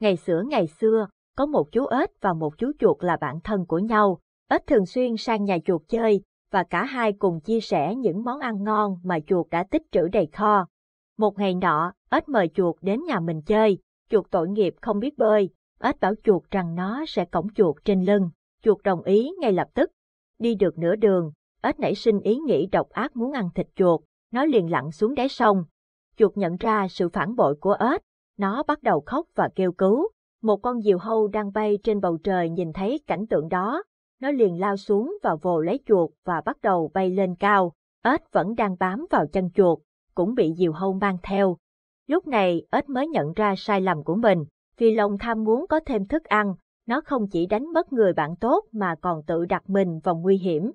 Ngày xưa ngày xưa, có một chú ếch và một chú chuột là bạn thân của nhau, ếch thường xuyên sang nhà chuột chơi, và cả hai cùng chia sẻ những món ăn ngon mà chuột đã tích trữ đầy kho. Một ngày nọ, ếch mời chuột đến nhà mình chơi, chuột tội nghiệp không biết bơi, ếch bảo chuột rằng nó sẽ cõng chuột trên lưng, chuột đồng ý ngay lập tức. Đi được nửa đường, ếch nảy sinh ý nghĩ độc ác muốn ăn thịt chuột, nó liền lặn xuống đáy sông. Chuột nhận ra sự phản bội của ếch, nó bắt đầu khóc và kêu cứu. Một con diều hâu đang bay trên bầu trời nhìn thấy cảnh tượng đó. Nó liền lao xuống và vồ lấy chuột và bắt đầu bay lên cao. Ếch vẫn đang bám vào chân chuột, cũng bị diều hâu mang theo. Lúc này, ếch mới nhận ra sai lầm của mình, vì lòng tham muốn có thêm thức ăn, nó không chỉ đánh mất người bạn tốt mà còn tự đặt mình vào nguy hiểm.